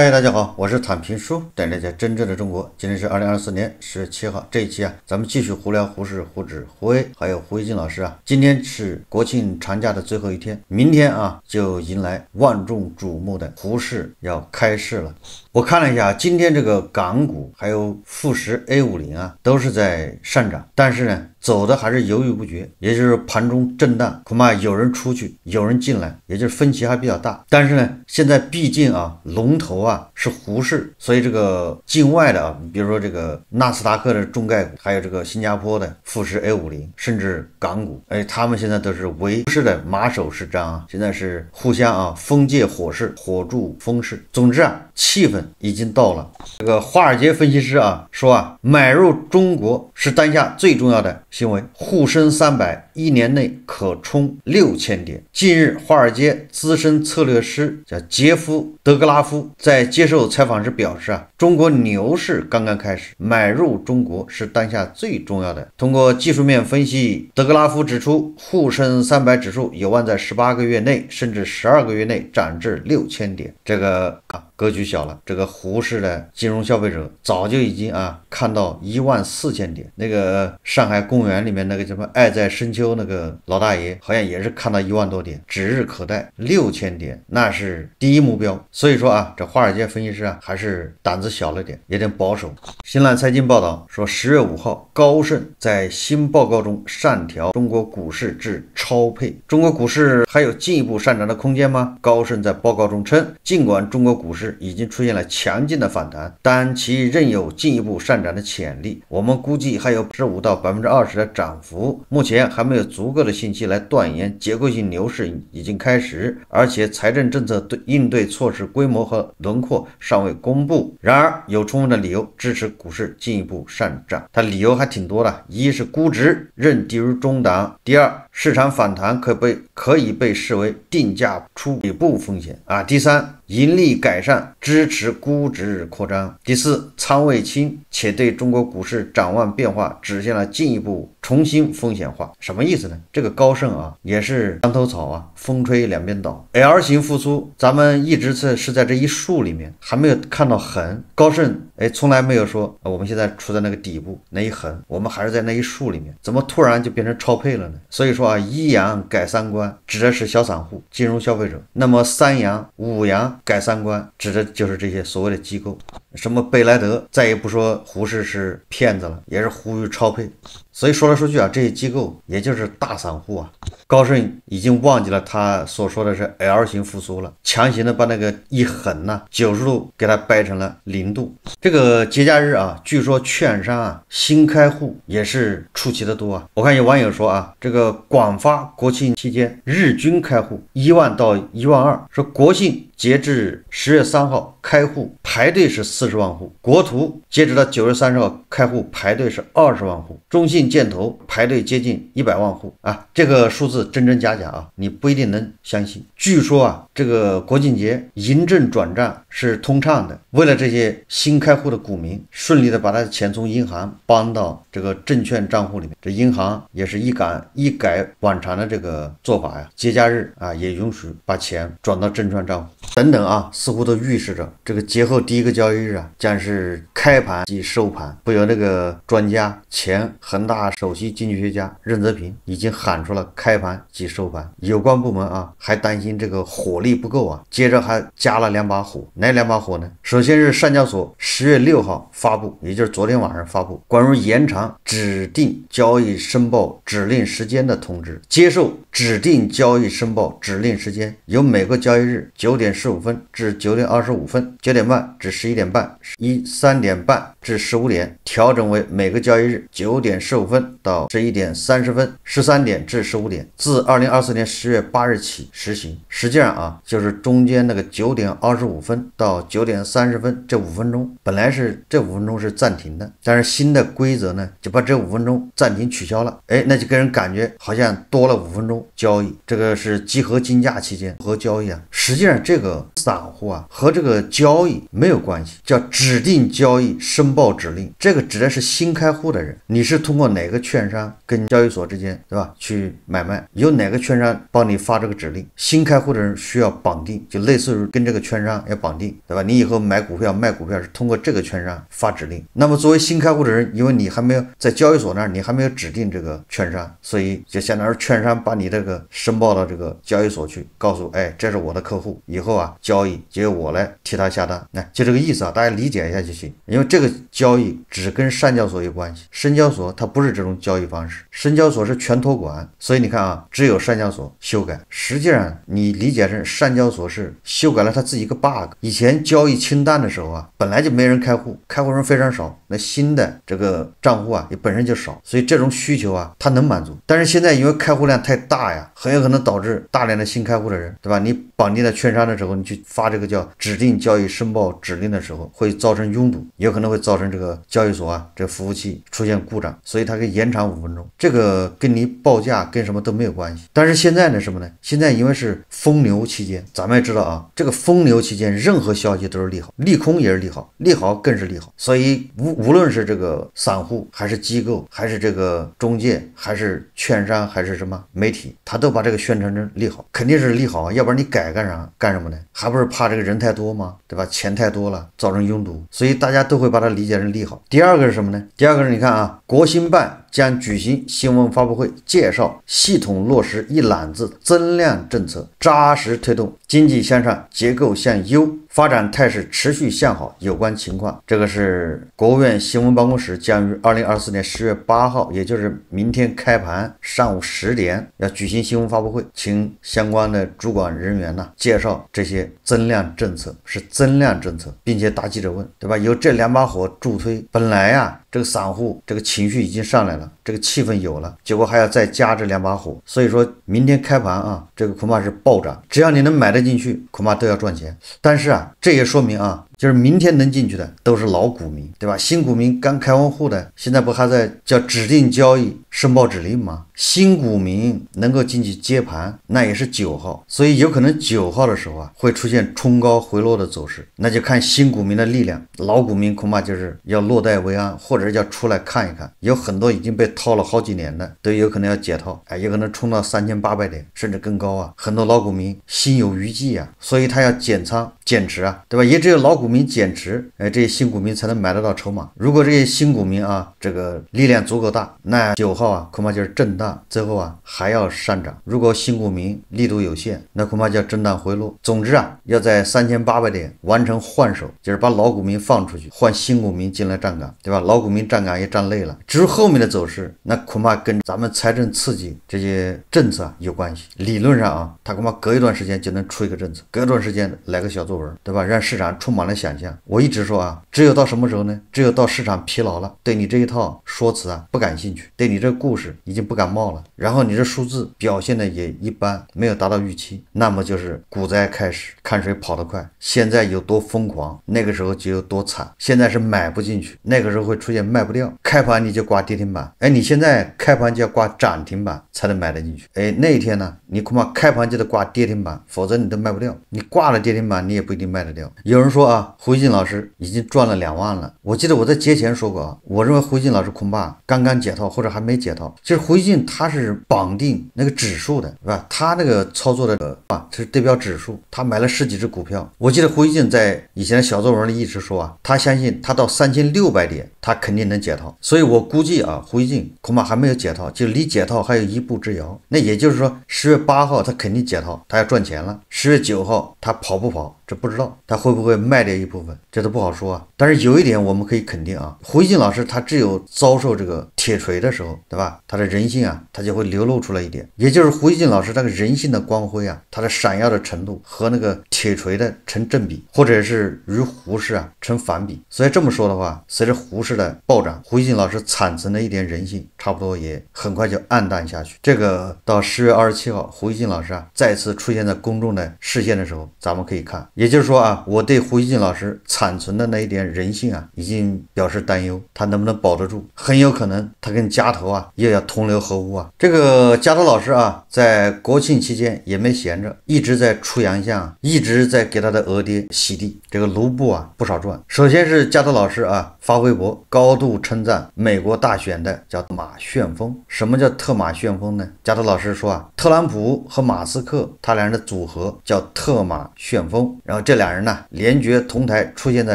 嗨，大家好，我是坦平叔，带大家真正的中国。今天是二零二四年十月七号，这一期啊，咱们继续胡聊胡适、胡适、胡威，还有胡一静老师啊。今天是国庆长假的最后一天，明天啊，就迎来万众瞩目的胡适要开市了。我看了一下，今天这个港股还有富时 A 五零啊，都是在上涨，但是呢，走的还是犹豫不决，也就是盘中震荡，恐怕有人出去，有人进来，也就是分歧还比较大。但是呢，现在毕竟啊，龙头啊是胡市，所以这个境外的啊，你比如说这个纳斯达克的中概股，还有这个新加坡的富时 A 五零，甚至港股，哎，他们现在都是为氏的马首是瞻啊，现在是互相啊，风借火势，火助风势。总之啊，气氛。已经到了，这个华尔街分析师啊说啊，买入中国是当下最重要的行为。沪深三百。一年内可冲六千点。近日，华尔街资深策略师叫杰夫·德格拉夫在接受采访时表示：“啊，中国牛市刚刚开始，买入中国是当下最重要的。”通过技术面分析，德格拉夫指出，沪深三百指数有望在十八个月内，甚至十二个月内涨至六千点。这个啊，格局小了。这个胡适的金融消费者早就已经啊，看到一万四千点。那个上海公园里面那个什么爱在深秋。周那个老大爷好像也是看到一万多点，指日可待。六千点那是第一目标，所以说啊，这华尔街分析师啊还是胆子小了点，有点保守。新浪财经报道说，十月五号，高盛在新报告中上调中国股市至超配。中国股市还有进一步上涨的空间吗？高盛在报告中称，尽管中国股市已经出现了强劲的反弹，但其仍有进一步上涨的潜力。我们估计还有十五到百分之二十的涨幅，目前还没。没有足够的信息来断言结构性牛市已经开始，而且财政政策对应对措施规模和轮廓尚未公布。然而，有充分的理由支持股市进一步上涨。它理由还挺多的：一是估值仍低于中档；第二，市场反弹可被可以被视为定价出底部风险啊。第三，盈利改善支持估值扩张。第四，仓位轻且对中国股市展望变化指向了进一步重新风险化。什么意思呢？这个高盛啊，也是墙头草啊，风吹两边倒。L 型复苏，咱们一直是是在这一竖里面，还没有看到横。高盛哎，从来没有说我们现在处在那个底部那一横，我们还是在那一竖里面，怎么突然就变成超配了呢？所以说。啊，一阳改三观指的是小散户、金融消费者。那么三阳、五阳改三观指的就是这些所谓的机构，什么贝莱德，再也不说胡适是骗子了，也是呼吁超配。所以说来说去啊，这些机构也就是大散户啊。高盛已经忘记了他所说的是 L 型复苏了，强行的把那个一横呢九十度给它掰成了零度。这个节假日啊，据说券商啊新开户也是出奇的多啊。我看有网友说啊，这个广发国庆期间日均开户一万到一万二，说国庆。截至十月三号开户排队是四十万户，国图截止到九月三十号开户排队是二十万户，中信建投排队接近一百万户啊，这个数字真真假假啊，你不一定能相信。据说啊。这个国庆节，银证转账是通畅的。为了这些新开户的股民顺利的把他的钱从银行搬到这个证券账户里面，这银行也是一改一改往常的这个做法呀。节假日啊，也允许把钱转到证券账户等等啊，似乎都预示着这个节后第一个交易日啊，将是开盘即收盘。不由那个专家，前恒大首席经济学家任泽平已经喊出了开盘即收盘。有关部门啊，还担心这个火。力不够啊！接着还加了两把火，哪两把火呢？首先是上交所十月六号发布，也就是昨天晚上发布，关于延长指定交易申报指令时间的通知，接受指定交易申报指令时间由每个交易日九点十五分至九点二十五分，九点半至十一点半，一三点半。至十五点调整为每个交易日九点十五分到十一点三十分，十三点至十五点，自二零二四年十月八日起实行。实际上啊，就是中间那个九点二十五分到九点三十分这五分钟，本来是这五分钟是暂停的，但是新的规则呢就把这五分钟暂停取消了。哎，那就给人感觉好像多了五分钟交易，这个是集合竞价期间和交易啊。实际上这个散户啊和这个交易没有关系，叫指定交易申。报指令，这个指的是新开户的人，你是通过哪个券商跟交易所之间，对吧？去买卖，由哪个券商帮你发这个指令？新开户的人需要绑定，就类似于跟这个券商要绑定，对吧？你以后买股票、卖股票是通过这个券商发指令。那么作为新开户的人，因为你还没有在交易所那儿，你还没有指定这个券商，所以就相当于券商把你这个申报到这个交易所去，告诉哎，这是我的客户，以后啊交易就由我来替他下单，那就这个意思啊，大家理解一下就行，因为这个。交易只跟上交所有关系，深交所它不是这种交易方式。深交所是全托管，所以你看啊，只有上交所修改。实际上，你理解成上交所是修改了它自己一个 bug。以前交易清淡的时候啊，本来就没人开户，开户人非常少。那新的这个账户啊，也本身就少，所以这种需求啊，它能满足。但是现在因为开户量太大呀，很有可能导致大量的新开户的人，对吧？你绑定在券商的时候，你去发这个叫指定交易申报指令的时候，会造成拥堵，也可能会造。造成这个交易所啊，这服务器出现故障，所以它给延长五分钟。这个跟你报价跟什么都没有关系。但是现在呢，什么呢？现在因为是疯牛期间，咱们也知道啊，这个疯牛期间任何消息都是利好，利空也是利好，利好更是利好。所以无无论是这个散户，还是机构，还是这个中介，还是券商，还是什么媒体，他都把这个宣传成利好，肯定是利好啊，要不然你改干啥？干什么呢？还不是怕这个人太多吗？对吧？钱太多了，造成拥堵，所以大家都会把它理。理解成利好。第二个是什么呢？第二个是你看啊，国新办。将举行新闻发布会，介绍系统落实一揽子增量政策，扎实推动经济向上、结构向优发展态势持续向好有关情况。这个是国务院新闻办公室将于二零二四年十月八号，也就是明天开盘上午十点要举行新闻发布会，请相关的主管人员呢介绍这些增量政策是增量政策，并且答记者问，对吧？有这两把火助推，本来呀，这个散户这个情绪已经上来了。这个气氛有了，结果还要再加这两把火，所以说明天开盘啊，这个恐怕是暴涨。只要你能买得进去，恐怕都要赚钱。但是啊，这也说明啊，就是明天能进去的都是老股民，对吧？新股民刚开完户的，现在不还在叫指定交易、申报指令吗？新股民能够进去接盘，那也是九号，所以有可能九号的时候啊会出现冲高回落的走势，那就看新股民的力量，老股民恐怕就是要落袋为安，或者要出来看一看。有很多已经被套了好几年的都有可能要解套，哎，有可能冲到三千八百点甚至更高啊！很多老股民心有余悸啊，所以他要减仓减持啊，对吧？也只有老股民减持，哎，这些新股民才能买得到筹码。如果这些新股民啊这个力量足够大，那九号啊恐怕就是震荡。最后啊，还要上涨。如果新股民力度有限，那恐怕叫震荡回落。总之啊，要在三千八百点完成换手，就是把老股民放出去，换新股民进来站岗，对吧？老股民站岗也站累了。至于后面的走势，那恐怕跟咱们财政刺激这些政策有关系。理论上啊，他恐怕隔一段时间就能出一个政策，隔一段时间来个小作文，对吧？让市场充满了想象。我一直说啊，只有到什么时候呢？只有到市场疲劳了，对你这一套说辞啊不感兴趣，对你这故事已经不感。冒了，然后你这数字表现的也一般，没有达到预期，那么就是股灾开始，看谁跑得快。现在有多疯狂，那个时候就有多惨。现在是买不进去，那个时候会出现卖不掉。开盘你就挂跌停板，哎，你现在开盘就要挂涨停板才能买得进去。哎，那一天呢，你恐怕开盘就得挂跌停板，否则你都卖不掉。你挂了跌停板，你也不一定卖得掉。有人说啊，胡一进老师已经赚了两万了。我记得我在节前说过啊，我认为胡一进老师恐怕刚刚解套或者还没解套，其实胡一进。他是绑定那个指数的，是吧？他那个操作的啊，是对标指数，他买了十几只股票。我记得胡锡进在以前的小作文里一直说，啊，他相信他到三千六百点。他肯定能解套，所以我估计啊，胡一进恐怕还没有解套，就离解套还有一步之遥。那也就是说，十月八号他肯定解套，他要赚钱了。十月九号他跑不跑，这不知道，他会不会卖掉一部分，这都不好说啊。但是有一点我们可以肯定啊，胡一静老师他只有遭受这个铁锤的时候，对吧？他的人性啊，他就会流露出来一点。也就是胡一静老师那个人性的光辉啊，他的闪耀的程度和那个铁锤的成正比，或者是与胡适啊成反比。所以这么说的话，随着胡适。的暴涨，胡一庆老师残存的一点人性，差不多也很快就暗淡下去。这个到十月二十七号，胡一庆老师啊再次出现在公众的视线的时候，咱们可以看，也就是说啊，我对胡一庆老师残存的那一点人性啊，已经表示担忧，他能不能保得住？很有可能他跟家头啊又要同流合污啊。这个家头老师啊，在国庆期间也没闲着，一直在出洋相，一直在给他的额爹洗地，这个卢布啊不少赚。首先是家头老师啊。发微博高度称赞美国大选的叫“马旋风”。什么叫“特马旋风”呢？加特老师说啊，特朗普和马斯克，他俩人的组合叫“特马旋风”。然后这俩人呢，联决同台出现在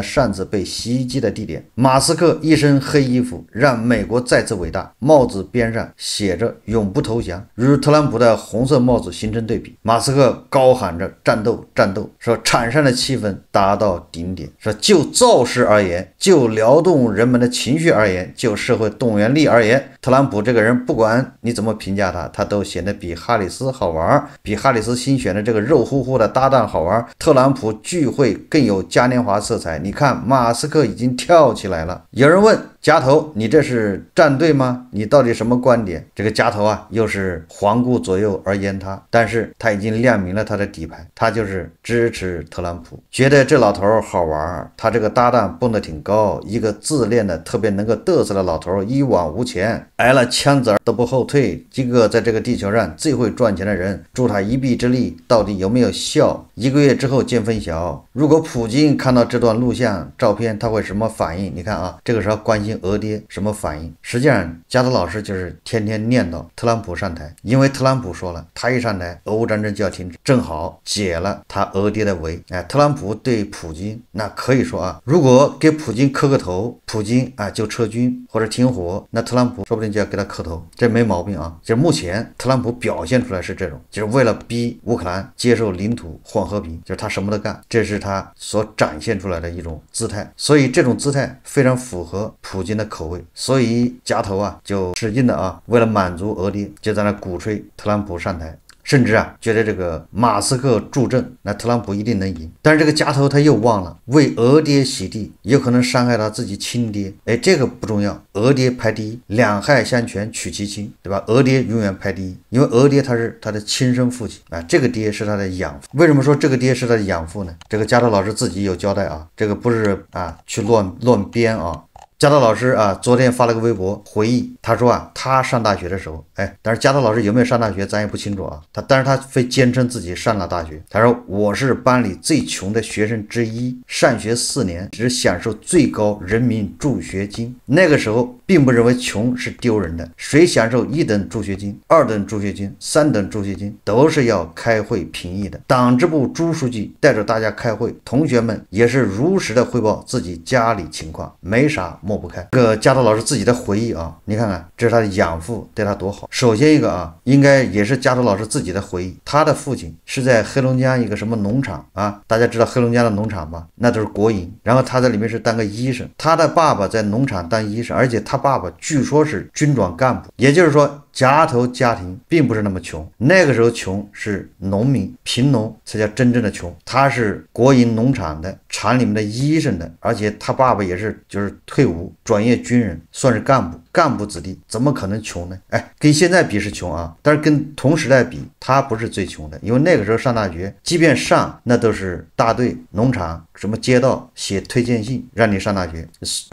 擅自被袭击的地点。马斯克一身黑衣服，让美国再次伟大。帽子边上写着“永不投降”，与特朗普的红色帽子形成对比。马斯克高喊着“战斗，战斗”，说场上的气氛达到顶点。说就造势而言，就聊。活动人们的情绪而言，就社会动员力而言，特朗普这个人不管你怎么评价他，他都显得比哈里斯好玩，比哈里斯新选的这个肉乎乎的搭档好玩。特朗普聚会更有嘉年华色彩。你看，马斯克已经跳起来了。有人问。夹头，你这是站队吗？你到底什么观点？这个夹头啊，又是环顾左右而言他。但是他已经亮明了他的底牌，他就是支持特朗普，觉得这老头好玩儿。他这个搭档蹦得挺高，一个自恋的、特别能够得瑟的老头，一往无前，挨了枪子儿都不后退。今个在这个地球上最会赚钱的人助他一臂之力，到底有没有效？一个月之后见分晓。如果普京看到这段录像照片，他会什么反应？你看啊，这个时候关系。俄爹什么反应？实际上，加德老师就是天天念叨特朗普上台，因为特朗普说了，他一上台，俄乌战争就要停止，正好解了他俄爹的围。哎，特朗普对普京，那可以说啊，如果给普京磕个头，普京啊就撤军或者停火，那特朗普说不定就要给他磕头，这没毛病啊。就是目前特朗普表现出来是这种，就是为了逼乌克兰接受领土换和平，就是他什么都干，这是他所展现出来的一种姿态。所以这种姿态非常符合普。普京的口味，所以夹头啊就使劲的啊，为了满足俄爹，就在那鼓吹特朗普上台，甚至啊觉得这个马斯克助阵，那特朗普一定能赢。但是这个夹头他又忘了为俄爹洗地，有可能伤害他自己亲爹。哎，这个不重要，俄爹排第一，两害相权取其轻，对吧？俄爹永远排第一，因为俄爹他是他的亲生父亲啊，这个爹是他的养。父。为什么说这个爹是他的养父呢？这个夹头老师自己有交代啊，这个不是啊去乱乱编啊。加特老师啊，昨天发了个微博回忆，他说啊，他上大学的时候，哎，但是加特老师有没有上大学，咱也不清楚啊。他，但是他非坚称自己上了大学。他说，我是班里最穷的学生之一，上学四年只享受最高人民助学金。那个时候。并不认为穷是丢人的。谁享受一等助学金、二等助学金、三等助学金，都是要开会评议的。党支部朱书记带着大家开会，同学们也是如实的汇报自己家里情况，没啥抹不开。这个加多老师自己的回忆啊，你看看，这是他的养父对他多好。首先一个啊，应该也是加多老师自己的回忆。他的父亲是在黑龙江一个什么农场啊？大家知道黑龙江的农场吗？那都是国营。然后他在里面是当个医生，他的爸爸在农场当医生，而且他。爸爸据说是军转干部，也就是说夹头家庭并不是那么穷。那个时候穷是农民贫农才叫真正的穷。他是国营农场的厂里面的医生的，而且他爸爸也是就是退伍转业军人，算是干部。干部子弟怎么可能穷呢？哎，跟现在比是穷啊，但是跟同时代比，他不是最穷的，因为那个时候上大学，即便上，那都是大队、农场、什么街道写推荐信让你上大学，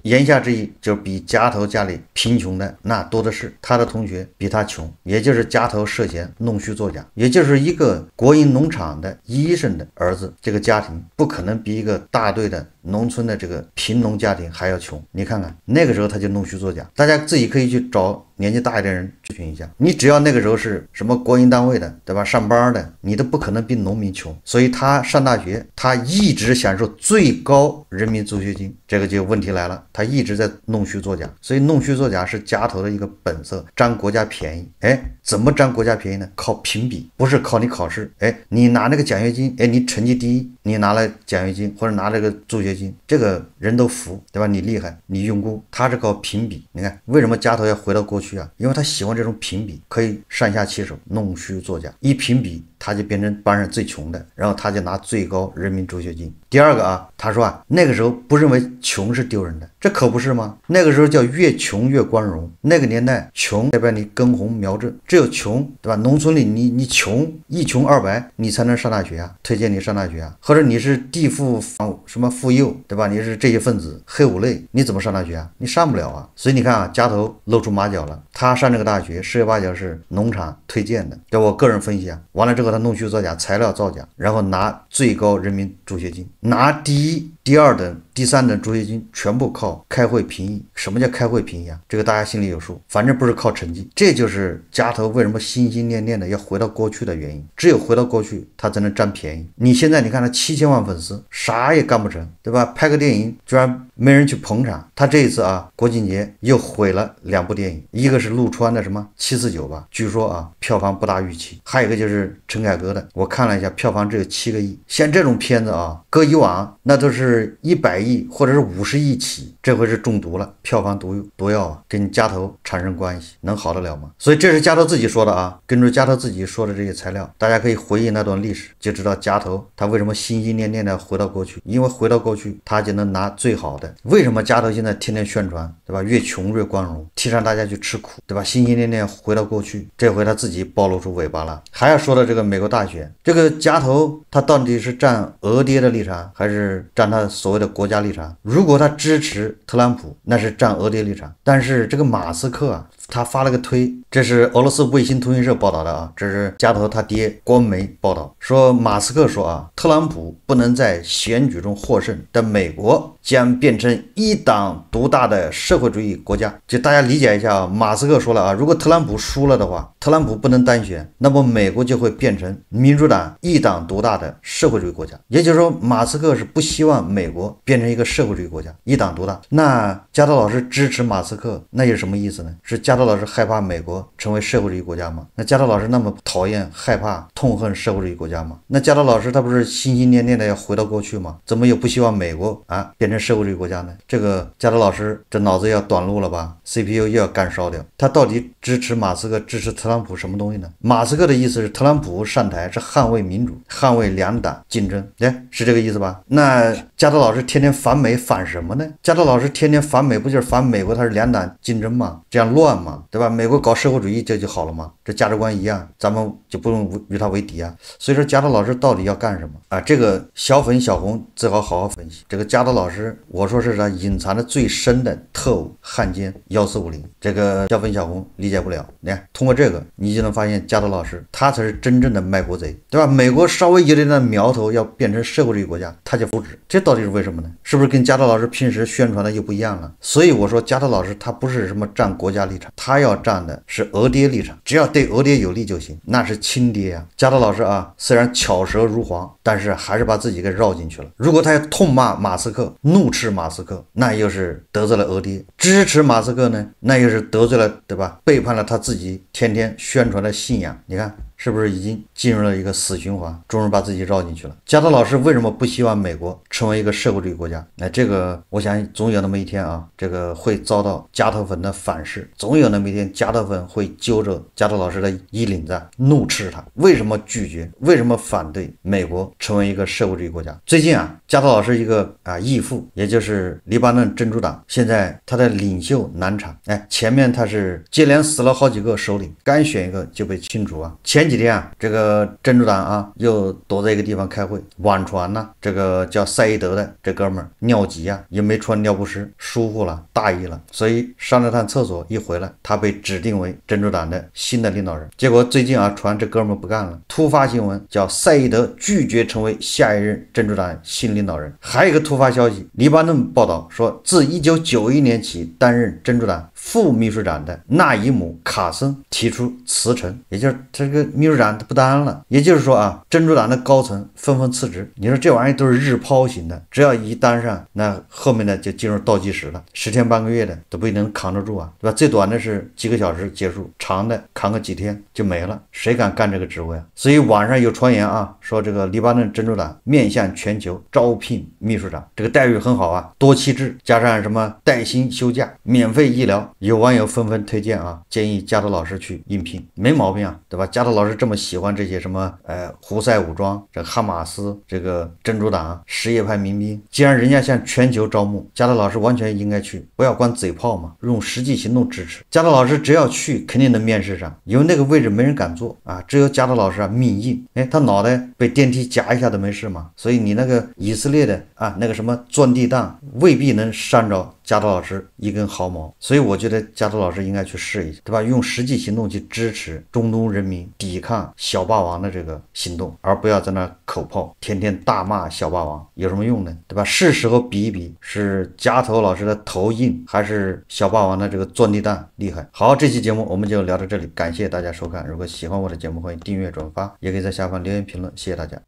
言下之意就是比家头家里贫穷的那多的是。他的同学比他穷，也就是家头涉嫌弄虚作假，也就是一个国营农场的医生的儿子，这个家庭不可能比一个大队的。农村的这个贫农家庭还要穷，你看看那个时候他就弄虚作假，大家自己可以去找。年纪大一点人咨询一下，你只要那个时候是什么国营单位的，对吧？上班的，你都不可能比农民穷。所以他上大学，他一直享受最高人民助学金。这个就问题来了，他一直在弄虚作假。所以弄虚作假是家头的一个本色，占国家便宜。哎，怎么占国家便宜呢？靠评比，不是靠你考试。哎，你拿那个奖学金，哎，你成绩第一，你拿了奖学金或者拿这个助学金，这个人都服，对吧？你厉害，你用功。他是靠评比。你看为什么家头要回到过去？需要，因为他喜欢这种评比，可以上下其手，弄虚作假，一评比。他就变成班上最穷的，然后他就拿最高人民助学金。第二个啊，他说啊，那个时候不认为穷是丢人的，这可不是吗？那个时候叫越穷越光荣。那个年代，穷代表你根红苗正，只有穷，对吧？农村里你你穷一穷二白，你才能上大学啊，推荐你上大学啊，或者你是地富什么富幼，对吧？你是这一分子黑五类，你怎么上大学啊？你上不了啊。所以你看啊，家头露出马脚了，他上这个大学十有八九是农场推荐的。这我个人分析啊，完了后。把它弄虚作假，材料造假，然后拿最高人民。助学金拿第一、第二等、第三等助学金全部靠开会评议。什么叫开会评议啊？这个大家心里有数。反正不是靠成绩，这就是家头为什么心心念念的要回到过去的原因。只有回到过去，他才能占便宜。你现在你看他七千万粉丝，啥也干不成，对吧？拍个电影居然没人去捧场。他这一次啊，国庆节又毁了两部电影，一个是陆川的什么七四九吧，据说啊，票房不达预期。还有一个就是陈凯歌的，我看了一下，票房只有七个亿。像这种片子。啊，搁以往，那都是一百亿或者是五十亿起。这回是中毒了，票房毒毒药啊，跟家头产生关系，能好得了吗？所以这是家头自己说的啊，根据家头自己说的这些材料，大家可以回忆那段历史，就知道家头他为什么心心念念的回到过去，因为回到过去他就能拿最好的。为什么家头现在天天宣传，对吧？越穷越光荣，提倡大家去吃苦，对吧？心心念念回到过去，这回他自己暴露出尾巴了。还要说到这个美国大选，这个家头他到底是站俄爹的立场，还是站他所谓的国家立场？如果他支持。特朗普那是站俄爹立场，但是这个马斯克啊。他发了个推，这是俄罗斯卫星通讯社报道的啊，这是加多他爹官媒报道说，马斯克说啊，特朗普不能在选举中获胜但美国将变成一党独大的社会主义国家，就大家理解一下啊。马斯克说了啊，如果特朗普输了的话，特朗普不能当选，那么美国就会变成民主党一党独大的社会主义国家。也就是说，马斯克是不希望美国变成一个社会主义国家，一党独大。那加多老师支持马斯克，那又什么意思呢？是加。加特老师害怕美国成为社会主义国家吗？那加特老师那么讨厌、害怕、痛恨社会主义国家吗？那加特老师他不是心心念念的要回到过去吗？怎么又不希望美国啊变成社会主义国家呢？这个加特老师这脑子要短路了吧？CPU 又要干烧掉？他到底支持马斯克、支持特朗普什么东西呢？马斯克的意思是特朗普上台是捍卫民主、捍卫两党竞争，哎，是这个意思吧？那加特老师天天反美反什么呢？加特老师天天反美不就是反美国他是两党竞争吗？这样乱吗？对吧？美国搞社会主义，这就好了嘛，这价值观一样，咱们就不用与他为敌啊。所以说，加多老师到底要干什么啊？这个小粉小红最好好好分析。这个加多老师，我说是啥？隐藏的最深的特务汉奸幺四五零。这个小粉小红理解不了。你看，通过这个，你就能发现加多老师，他才是真正的卖国贼，对吧？美国稍微有点那苗头要变成社会主义国家，他就不止。这到底是为什么呢？是不是跟加多老师平时宣传的又不一样了？所以我说，加多老师他不是什么站国家立场。他要站的是俄爹立场，只要对俄爹有利就行，那是亲爹呀。加多老师啊，虽然巧舌如簧，但是还是把自己给绕进去了。如果他要痛骂马斯克，怒斥马斯克，那又是得罪了俄爹；支持马斯克呢，那又是得罪了，对吧？背叛了他自己天天宣传的信仰。你看。是不是已经进入了一个死循环？终于把自己绕进去了。加特老师为什么不希望美国成为一个社会主义国家？哎，这个我想总有那么一天啊，这个会遭到加特粉的反噬。总有那么一天，加特粉会揪着加特老师的衣领子，怒斥他为什么拒绝、为什么反对美国成为一个社会主义国家。最近啊，加特老师一个啊义父，也就是黎巴嫩珍珠党，现在他的领袖难产。哎，前面他是接连死了好几个首领，刚选一个就被清除啊，前几。几天啊，这个珍珠党啊，又躲在一个地方开会。网传呢，这个叫赛义德的这哥们儿尿急啊，也没穿尿不湿，疏忽了，大意了，所以上了趟厕所，一回来，他被指定为珍珠党的新的领导人。结果最近啊，传这哥们儿不干了，突发新闻，叫赛义德拒绝成为下一任珍珠党新领导人。还有一个突发消息，黎巴嫩报道说，自一九九一年起担任珍珠党。副秘书长的纳伊姆·卡森提出辞呈，也就是这个秘书长他不当了。也就是说啊，珍珠党的高层纷纷辞职。你说这玩意儿都是日抛型的，只要一当上，那后面呢就进入倒计时了，十天半个月的都不一定能扛得住啊，对吧？最短的是几个小时结束，长的扛个几天就没了。谁敢干这个职位啊？所以网上有传言啊，说这个黎巴嫩珍珠党面向全球招聘秘书长，这个待遇很好啊，多期制加上什么带薪休假、免费医疗。有网友纷纷推荐啊，建议加特老师去应聘，没毛病啊，对吧？加特老师这么喜欢这些什么，呃，胡塞武装、这哈马斯、这个珍珠党、什叶派民兵，既然人家向全球招募，加特老师完全应该去，不要光嘴炮嘛，用实际行动支持。加特老师只要去，肯定能面试上，因为那个位置没人敢坐啊，只有加特老师啊命硬。哎，他脑袋被电梯夹一下都没事嘛，所以你那个以色列的啊，那个什么钻地弹未必能伤着。加多老师一根毫毛，所以我觉得加多老师应该去试一下，对吧？用实际行动去支持中东人民抵抗小霸王的这个行动，而不要在那口炮天天大骂小霸王有什么用呢？对吧？是时候比一比，是加头老师的头硬，还是小霸王的这个钻地弹厉害？好，这期节目我们就聊到这里，感谢大家收看。如果喜欢我的节目，欢迎订阅、转发，也可以在下方留言评论。谢谢大家。